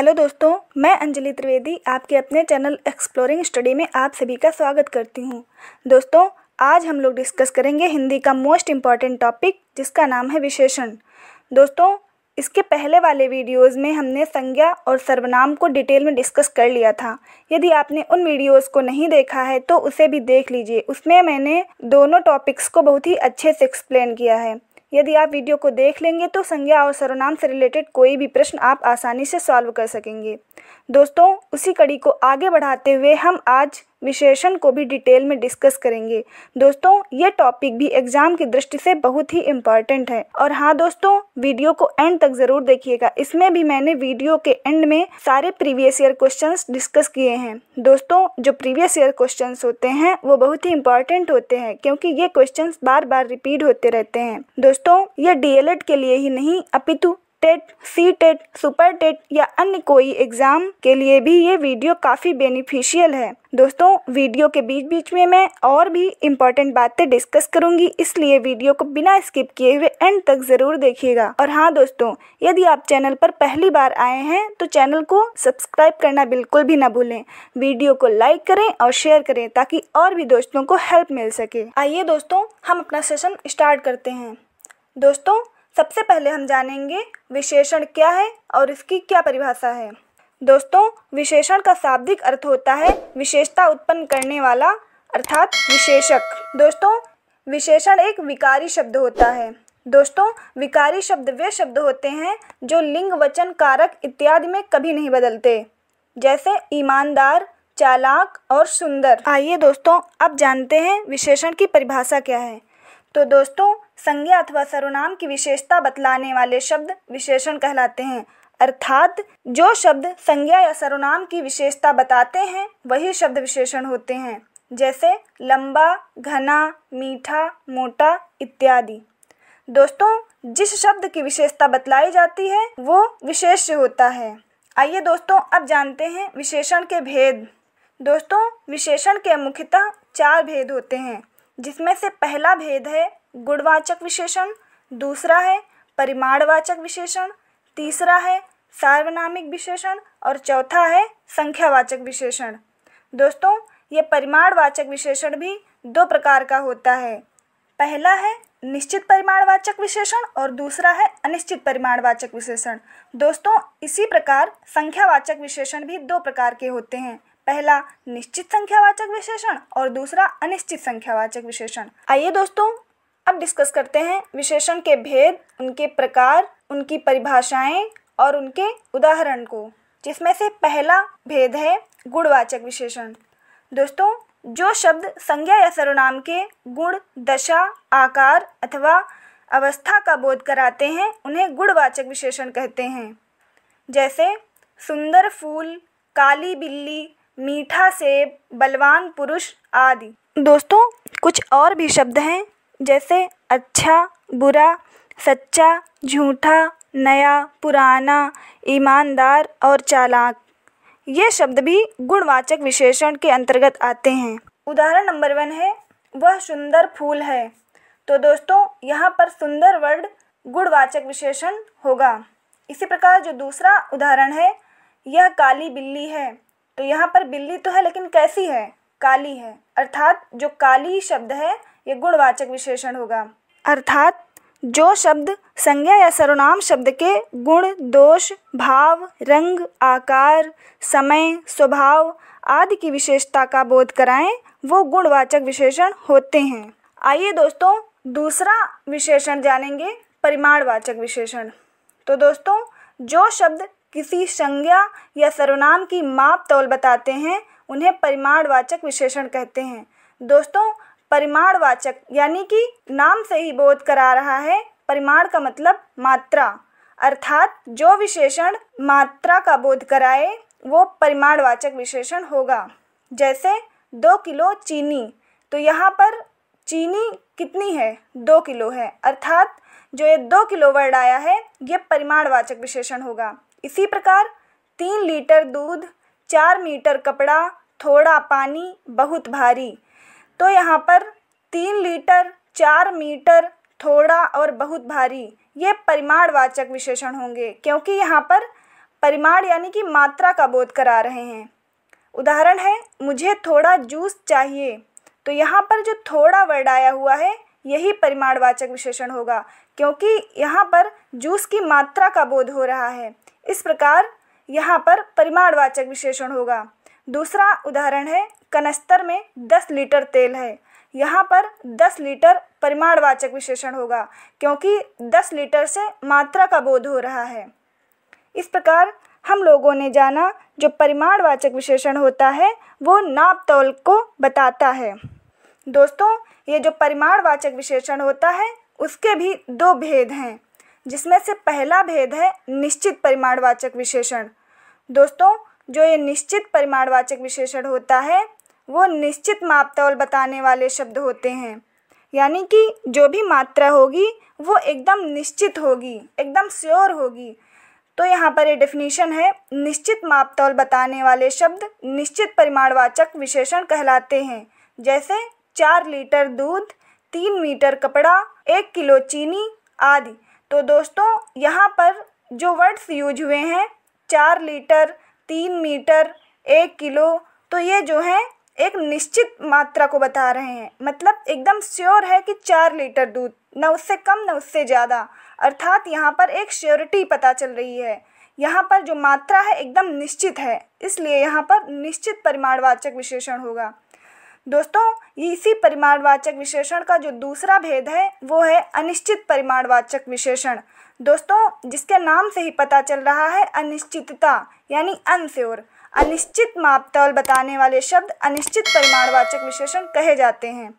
hello दोस्तों मैं अंजलि त्रिवेदी आपके अपने चैनल एक्सप्लोरिंग स्टडी में आप सभी का स्वागत करती हूँ दोस्तों आज हम लोग डिस्कस करेंगे हिंदी का मोस्ट इम्पॉर्टेंट टॉपिक जिसका नाम है विशेषण दोस्तों इसके पहले वाले वीडियोस में हमने संज्ञा और सर्वनाम को डिटेल में डिस्कस कर लिया था यदि आपने उन वीडियोस को नहीं देखा है तो उसे भी देख लीजिए उसमें मैंने दोनों टॉपिक्स को बहुत ही अच्छे से एक्सप्लेन किया है यदि आप वीडियो को देख लेंगे तो संज्ञा और सर्वनाम से रिलेटेड कोई भी प्रश्न आप आसानी से सॉल्व कर सकेंगे दोस्तों उसी कड़ी को आगे बढ़ाते हुए हम आज विशेषण को भी डिटेल में डिस्कस करेंगे दोस्तों ये टॉपिक भी एग्जाम की दृष्टि से बहुत ही इम्पॉर्टेंट है और हाँ दोस्तों वीडियो को एंड तक जरूर देखिएगा इसमें भी मैंने वीडियो के एंड में सारे प्रीवियस ईयर क्वेश्चंस डिस्कस किए हैं दोस्तों जो प्रीवियस ईयर क्वेश्चन होते हैं वो बहुत ही इम्पॉर्टेंट होते हैं क्योंकि ये क्वेश्चन बार बार रिपीट होते रहते हैं दोस्तों ये डीएलएड के लिए ही नहीं अपितु TET C TET super TET या अन्य कोई एग्ज़ाम के लिए भी ये वीडियो काफ़ी बेनिफिशियल है दोस्तों वीडियो के बीच बीच में मैं और भी इम्पोर्टेंट बातें डिस्कस करूंगी इसलिए वीडियो को बिना स्किप किए हुए एंड तक ज़रूर देखिएगा और हाँ दोस्तों यदि आप चैनल पर पहली बार आए हैं तो चैनल को सब्सक्राइब करना बिल्कुल भी ना भूलें वीडियो को लाइक करें और शेयर करें ताकि और भी दोस्तों को हेल्प मिल सके आइए दोस्तों हम अपना सेशन स्टार्ट करते हैं दोस्तों सबसे पहले हम जानेंगे विशेषण क्या है और इसकी क्या परिभाषा है दोस्तों विशेषण का शाब्दिक अर्थ होता है विशेषता उत्पन्न करने वाला अर्थात विशेषक दोस्तों विशेषण एक विकारी शब्द होता है दोस्तों विकारी शब्द वे शब्द होते हैं जो लिंग वचन कारक इत्यादि में कभी नहीं बदलते जैसे ईमानदार चालाक और सुंदर आइए दोस्तों अब जानते हैं विशेषण की परिभाषा क्या है तो दोस्तों संज्ञा अथवा सर्वनाम की विशेषता बतलाने वाले शब्द विशेषण कहलाते हैं अर्थात जो शब्द संज्ञा या सर्वनाम की विशेषता बताते हैं वही शब्द विशेषण होते हैं जैसे लंबा घना मीठा मोटा इत्यादि दोस्तों जिस शब्द की विशेषता बतलाई जाती है वो विशेष होता है आइए दोस्तों अब जानते हैं विशेषण के भेद दोस्तों विशेषण के मुख्यतः चार भेद होते हैं जिसमें से पहला भेद है गुणवाचक विशेषण दूसरा है परिमाणवाचक विशेषण तीसरा है सार्वनामिक विशेषण और चौथा है संख्यावाचक विशेषण दोस्तों ये परिमाणवाचक विशेषण भी दो प्रकार का होता है पहला है निश्चित परिमाणवाचक विशेषण और दूसरा है अनिश्चित परिमाणवाचक विशेषण दोस्तों इसी प्रकार संख्यावाचक विशेषण भी दो प्रकार के होते हैं पहला निश्चित संख्यावाचक विशेषण और दूसरा अनिश्चित संख्यावाचक विशेषण आइए दोस्तों अब डिस्कस करते हैं विशेषण के भेद उनके प्रकार उनकी परिभाषाएं और उनके उदाहरण को जिसमें से पहला भेद है गुणवाचक विशेषण दोस्तों जो शब्द संज्ञा या सर्वनाम के गुण दशा आकार अथवा अवस्था का बोध कराते हैं उन्हें गुणवाचक विशेषण कहते हैं जैसे सुंदर फूल काली बिल्ली मीठा सेब बलवान पुरुष आदि दोस्तों कुछ और भी शब्द हैं जैसे अच्छा बुरा सच्चा झूठा नया पुराना ईमानदार और चालाक ये शब्द भी गुणवाचक विशेषण के अंतर्गत आते हैं उदाहरण नंबर वन है वह सुंदर फूल है तो दोस्तों यहाँ पर सुंदर वर्ड गुणवाचक विशेषण होगा इसी प्रकार जो दूसरा उदाहरण है यह काली बिल्ली है तो यहाँ पर बिल्ली तो है लेकिन कैसी है काली है अर्थात जो काली शब्द है ये गुणवाचक विशेषण होगा अर्थात जो शब्द संज्ञा या सर्वनाम शब्द के गुण दोष भाव रंग आकार समय स्वभाव आदि की विशेषता का बोध कराएं वो गुणवाचक विशेषण होते हैं आइए दोस्तों दूसरा विशेषण जानेंगे परिमाणवाचक विशेषण तो दोस्तों जो शब्द किसी संज्ञा या सर्वनाम की माप तौल बताते हैं उन्हें परिमाणवाचक विशेषण कहते हैं दोस्तों परिमाणवाचक यानी कि नाम से ही बोध करा रहा है परिमाण का मतलब मात्रा अर्थात जो विशेषण मात्रा का बोध कराए वो परिमाणवाचक विशेषण होगा जैसे दो किलो चीनी तो यहाँ पर चीनी कितनी है दो किलो है अर्थात जो ये दो किलो वर्ड आया है यह परिमाणवाचक विशेषण होगा इसी प्रकार तीन लीटर दूध चार मीटर कपड़ा थोड़ा पानी बहुत भारी तो यहाँ पर तीन लीटर चार मीटर थोड़ा और बहुत भारी ये परिमाणवाचक विशेषण होंगे क्योंकि यहाँ पर परिमाण यानी कि मात्रा का बोध करा रहे हैं उदाहरण है मुझे थोड़ा जूस चाहिए तो यहाँ पर जो थोड़ा वर्ड आया हुआ है यही परिमाणवाचक विशेषण होगा क्योंकि यहाँ पर जूस की मात्रा का बोध हो रहा है इस प्रकार यहाँ पर परिमाणवाचक विशेषण होगा दूसरा उदाहरण है कनस्तर में दस लीटर तेल है यहाँ पर दस लीटर परिमाणवाचक विशेषण होगा क्योंकि दस लीटर से मात्रा का बोध हो रहा है इस प्रकार हम लोगों ने जाना जो परिमाणवाचक विशेषण होता है वो नाप तौल को बताता है दोस्तों ये जो परिमाणवाचक विशेषण होता है उसके भी दो भेद हैं जिसमें से पहला भेद है निश्चित परिमाणवाचक विशेषण दोस्तों जो ये निश्चित परिमाणवाचक विशेषण होता है वो निश्चित मापतौल बताने वाले शब्द होते हैं यानी कि जो भी मात्रा होगी वो एकदम निश्चित होगी एकदम श्योर होगी तो यहाँ पर ये डेफिनेशन है निश्चित मापतौल बताने वाले शब्द निश्चित परिमाणवाचक विशेषण कहलाते हैं जैसे चार लीटर दूध तीन मीटर कपड़ा एक किलो चीनी आदि तो दोस्तों यहाँ पर जो वर्ड्स यूज हुए हैं चार लीटर तीन मीटर एक किलो तो ये जो है एक निश्चित मात्रा को बता रहे हैं मतलब एकदम श्योर है कि चार लीटर दूध न उससे कम न उससे ज़्यादा अर्थात यहाँ पर एक श्योरिटी पता चल रही है यहाँ पर जो मात्रा है एकदम निश्चित है इसलिए यहाँ पर निश्चित परिमाणवाचक विशेषण होगा दोस्तों इसी परिमाणवाचक विशेषण का जो दूसरा भेद है वो है अनिश्चित परिमाणवाचक विशेषण दोस्तों जिसके नाम से ही पता चल रहा है अनिश्चितता यानी अनश्योर अनिश्चित मापतौल बताने वाले शब्द अनिश्चित परिमाणवाचक विशेषण कहे जाते हैं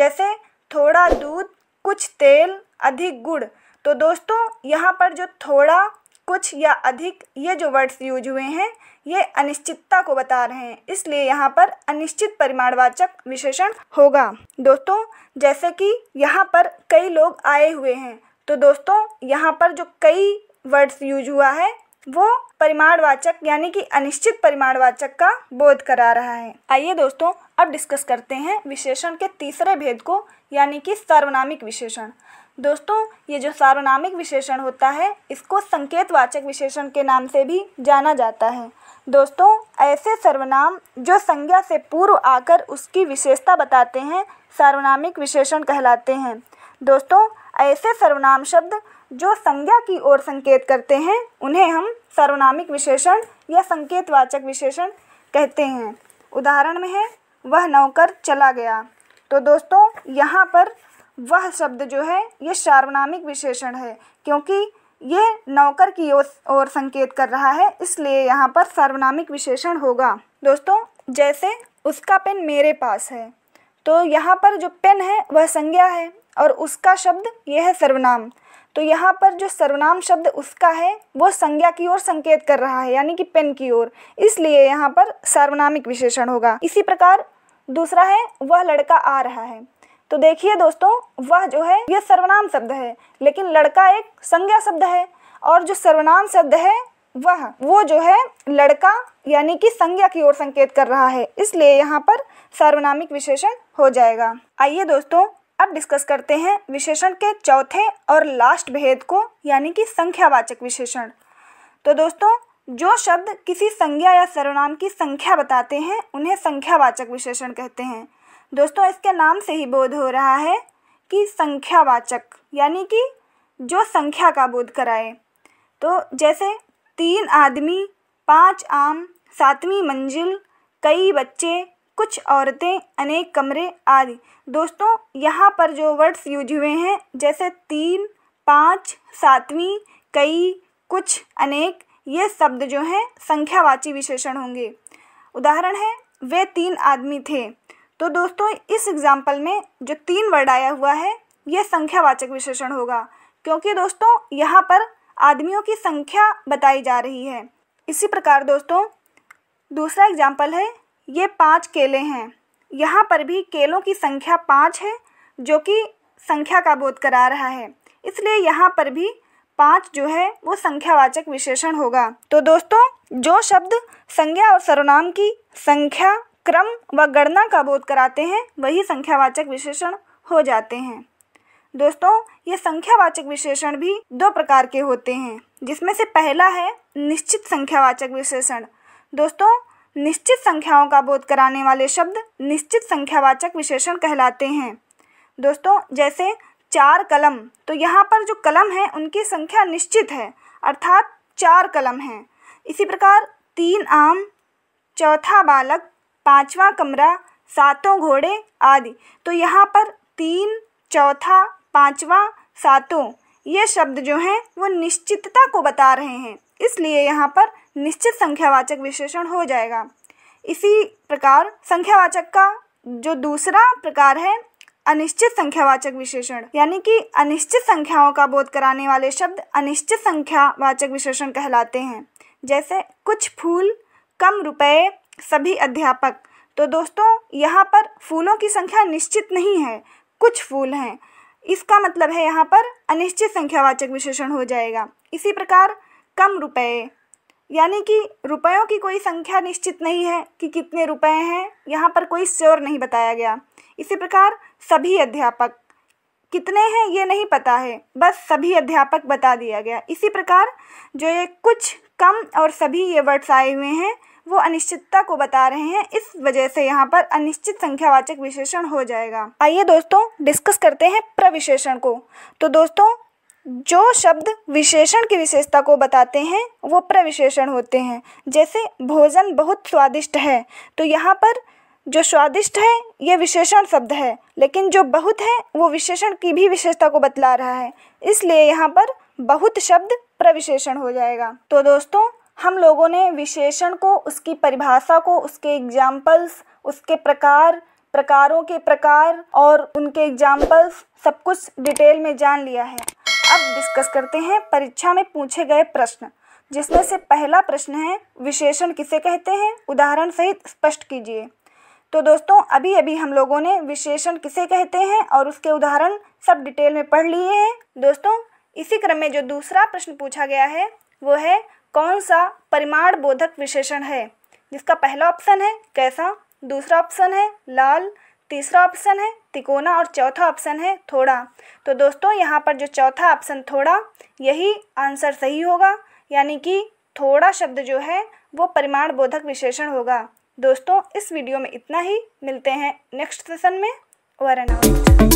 जैसे थोड़ा दूध कुछ तेल अधिक गुड़ तो दोस्तों यहाँ पर जो थोड़ा कुछ या अधिक ये जो वर्ड्स यूज हुए हैं ये अनिश्चितता को बता रहे हैं इसलिए यहाँ पर अनिश्चित परिमाणवाचक विशेषण होगा दोस्तों जैसे कि यहाँ पर कई लोग आए हुए हैं तो दोस्तों यहाँ पर जो कई वर्ड्स यूज हुआ है वो परिमाणवाचक यानी कि अनिश्चित परिमाणवाचक का बोध करा रहा है आइए दोस्तों अब डिस्कस करते हैं विशेषण के तीसरे भेद को यानी कि सार्वनामिक विशेषण दोस्तों ये जो सार्वनामिक विशेषण होता है इसको संकेतवाचक विशेषण के नाम से भी जाना जाता है दोस्तों ऐसे सर्वनाम जो संज्ञा से पूर्व आकर उसकी विशेषता बताते हैं सार्वनामिक विशेषण कहलाते हैं दोस्तों ऐसे सर्वनाम शब्द जो संज्ञा की ओर संकेत करते हैं उन्हें हम सर्वनामिक विशेषण या संकेतवाचक विशेषण कहते हैं उदाहरण में है वह नौकर चला गया तो दोस्तों यहाँ पर वह शब्द जो है यह सार्वनामिक विशेषण है क्योंकि यह नौकर की ओर संकेत कर रहा है इसलिए यहाँ पर सार्वनामिक विशेषण होगा दोस्तों जैसे उसका पेन मेरे पास है तो यहाँ पर जो पेन है वह संज्ञा है और उसका शब्द यह है सर्वनाम तो यहाँ पर जो सर्वनाम शब्द उसका है वो संज्ञा की ओर संकेत कर रहा है यानी कि पेन की ओर इसलिए यहाँ पर सार्वनामिक विशेषण होगा इसी प्रकार दूसरा है वह लड़का आ रहा है तो देखिए दोस्तों वह जो है यह सर्वनाम शब्द है लेकिन लड़का एक संज्ञा शब्द है और जो सर्वनाम शब्द है वह वो जो है लड़का यानी कि संज्ञा की ओर संकेत कर रहा है इसलिए यहाँ पर सार्वनामिक विशेषण हो जाएगा आइए दोस्तों अब डिस्कस करते हैं विशेषण के चौथे और लास्ट भेद को यानी कि संख्यावाचक विशेषण तो दोस्तों जो शब्द किसी संज्ञा या सर्वनाम की संख्या बताते हैं उन्हें संख्यावाचक विशेषण कहते हैं दोस्तों इसके नाम से ही बोध हो रहा है कि संख्यावाचक यानी कि जो संख्या का बोध कराए तो जैसे तीन आदमी पांच आम सातवीं मंजिल कई बच्चे कुछ औरतें अनेक कमरे आदि दोस्तों यहाँ पर जो वर्ड्स यूज हुए हैं जैसे तीन पाँच सातवीं कई कुछ अनेक ये शब्द जो हैं संख्यावाची विशेषण होंगे उदाहरण है वे तीन आदमी थे तो दोस्तों इस एग्जाम्पल में जो तीन वर्ड आया हुआ है यह संख्यावाचक विशेषण होगा क्योंकि दोस्तों यहाँ पर आदमियों की संख्या बताई जा रही है इसी प्रकार दोस्तों दूसरा एग्जाम्पल है ये पाँच केले हैं यहाँ पर भी केलों की संख्या पाँच है जो कि संख्या का बोध करा रहा है इसलिए यहाँ पर भी पाँच जो है वो संख्यावाचक विशेषण होगा तो दोस्तों जो शब्द संज्ञा और सर्वनाम की संख्या क्रम व गणना का बोध कराते हैं वही संख्यावाचक विशेषण हो जाते हैं दोस्तों ये संख्यावाचक विशेषण भी दो प्रकार के होते हैं जिसमें से पहला है निश्चित संख्यावाचक विशेषण दोस्तों निश्चित संख्याओं का बोध कराने वाले शब्द निश्चित संख्यावाचक विशेषण कहलाते हैं दोस्तों जैसे चार कलम तो यहाँ पर जो कलम है उनकी संख्या निश्चित है अर्थात चार कलम हैं इसी प्रकार तीन आम चौथा बालक पांचवा कमरा सातों घोड़े आदि तो यहाँ पर तीन चौथा पांचवा सातों ये शब्द जो हैं वो निश्चितता को बता रहे हैं इसलिए यहाँ पर निश्चित संख्यावाचक विशेषण हो जाएगा इसी प्रकार संख्यावाचक का जो दूसरा प्रकार है अनिश्चित संख्यावाचक विशेषण यानी कि अनिश्चित संख्याओं का बोध कराने वाले शब्द अनिश्चित संख्यावाचक विशेषण कहलाते हैं जैसे कुछ फूल कम रुपए सभी अध्यापक तो दोस्तों यहाँ पर फूलों की संख्या निश्चित नहीं है कुछ फूल हैं इसका मतलब है यहाँ पर अनिश्चित संख्यावाचक विशेषण हो जाएगा इसी प्रकार कम रुपए यानी कि रुपयों की कोई संख्या निश्चित नहीं है कि कितने रुपए हैं यहाँ पर कोई श्योर नहीं बताया गया इसी प्रकार सभी अध्यापक कितने हैं ये नहीं पता है बस सभी अध्यापक बता दिया गया इसी प्रकार जो ये कुछ कम और सभी ये वर्ड्स आए हुए हैं वो अनिश्चितता को बता रहे हैं इस वजह से यहाँ पर अनिश्चित संख्यावाचक विशेषण हो जाएगा आइए दोस्तों डिस्कस करते हैं प्रविशेषण को तो दोस्तों जो शब्द विशेषण की विशेषता को बताते हैं वो प्रविशेषण होते हैं जैसे भोजन बहुत स्वादिष्ट है तो यहाँ पर जो स्वादिष्ट है ये विशेषण शब्द है लेकिन जो बहुत है वो विशेषण की भी विशेषता को बतला रहा है इसलिए यहाँ पर बहुत शब्द प्रविशेषण हो जाएगा तो दोस्तों हम लोगों ने विशेषण को उसकी परिभाषा को उसके एग्जाम्पल्स उसके प्रकार प्रकारों के प्रकार और उनके एग्जाम्पल्स सब कुछ डिटेल में जान लिया है अब डिस्कस करते हैं परीक्षा में पूछे गए प्रश्न जिसमें से पहला प्रश्न है विशेषण किसे कहते हैं उदाहरण सहित स्पष्ट कीजिए तो दोस्तों अभी अभी हम लोगों ने विशेषण किसे कहते हैं और उसके उदाहरण सब डिटेल में पढ़ लिए हैं दोस्तों इसी क्रम में जो दूसरा प्रश्न पूछा गया है वो है कौन सा परिमाण बोधक विशेषण है जिसका पहला ऑप्शन है कैसा दूसरा ऑप्शन है लाल तीसरा ऑप्शन है तिकोना और चौथा ऑप्शन है थोड़ा तो दोस्तों यहाँ पर जो चौथा ऑप्शन थोड़ा यही आंसर सही होगा यानी कि थोड़ा शब्द जो है वो परिमाण बोधक विशेषण होगा दोस्तों इस वीडियो में इतना ही मिलते हैं नेक्स्ट सेशन में ओवर एंड आउट